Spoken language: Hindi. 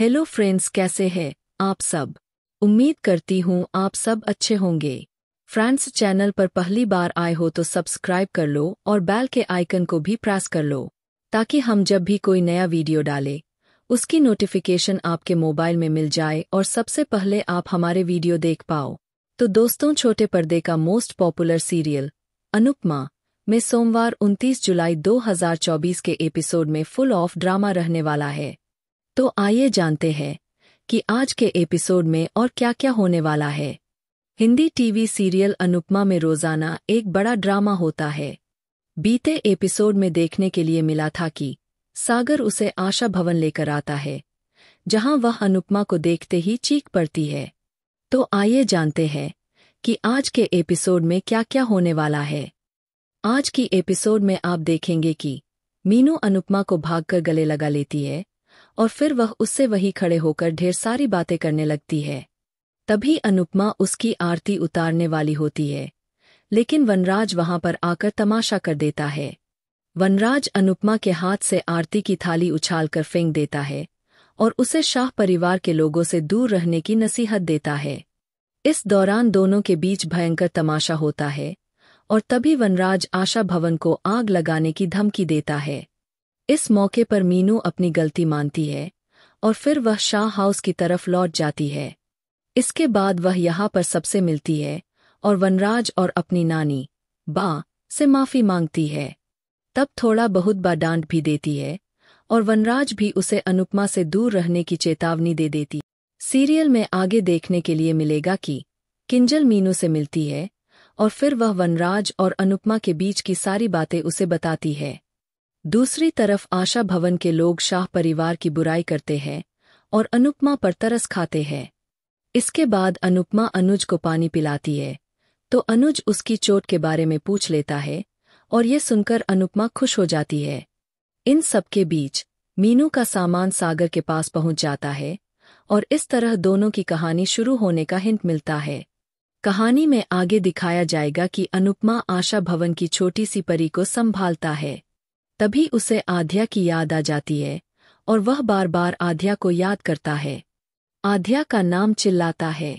हेलो फ्रेंड्स कैसे हैं आप सब उम्मीद करती हूँ आप सब अच्छे होंगे फ्रेंड्स चैनल पर पहली बार आए हो तो सब्सक्राइब कर लो और बैल के आइकन को भी प्रेस कर लो ताकि हम जब भी कोई नया वीडियो डालें उसकी नोटिफिकेशन आपके मोबाइल में मिल जाए और सबसे पहले आप हमारे वीडियो देख पाओ तो दोस्तों छोटे पर्दे का मोस्ट पॉपुलर सीरियल अनुपमा में सोमवार 29 जुलाई 2024 के एपिसोड में फुल ऑफ ड्रामा रहने वाला है तो आइए जानते हैं कि आज के एपिसोड में और क्या क्या होने वाला है हिंदी टीवी सीरियल अनुपमा में रोजाना एक बड़ा ड्रामा होता है बीते एपिसोड में देखने के लिए मिला था कि सागर उसे आशा भवन लेकर आता है जहां वह अनुपमा को देखते ही चीख पड़ती है तो आइए जानते हैं कि आज के एपिसोड में क्या क्या होने वाला है आज की एपिसोड में आप देखेंगे कि मीनू अनुपमा को भागकर गले लगा लेती है और फिर वह उससे वही खड़े होकर ढेर सारी बातें करने लगती है तभी अनुपमा उसकी आरती उतारने वाली होती है लेकिन वनराज वहां पर आकर तमाशा कर देता है वनराज अनुपमा के हाथ से आरती की थाली उछालकर फेंक देता है और उसे शाह परिवार के लोगों से दूर रहने की नसीहत देता है इस दौरान दोनों के बीच भयंकर तमाशा होता है और तभी वनराज आशा भवन को आग लगाने की धमकी देता है इस मौके पर मीनू अपनी गलती मानती है और फिर वह शाह हाउस की तरफ लौट जाती है इसके बाद वह यहाँ पर सबसे मिलती है और वनराज और अपनी नानी बा से माफ़ी मांगती है तब थोड़ा बहुत बा डांट भी देती है और वनराज भी उसे अनुपमा से दूर रहने की चेतावनी दे देती सीरियल में आगे देखने के लिए मिलेगा कि किंजल मीनू से मिलती है और फिर वह वनराज और अनुपमा के बीच की सारी बातें उसे बताती है दूसरी तरफ आशा भवन के लोग शाह परिवार की बुराई करते हैं और अनुपमा पर तरस खाते हैं इसके बाद अनुपमा अनुज को पानी पिलाती है तो अनुज उसकी चोट के बारे में पूछ लेता है और ये सुनकर अनुपमा खुश हो जाती है इन सबके बीच मीनू का सामान सागर के पास पहुंच जाता है और इस तरह दोनों की कहानी शुरू होने का हिंट मिलता है कहानी में आगे दिखाया जाएगा कि अनुपमा आशा भवन की छोटी सी परी को संभालता है तभी उसे आध्या की याद आ जाती है और वह बार बार आध्या को याद करता है आध्या का नाम चिल्लाता है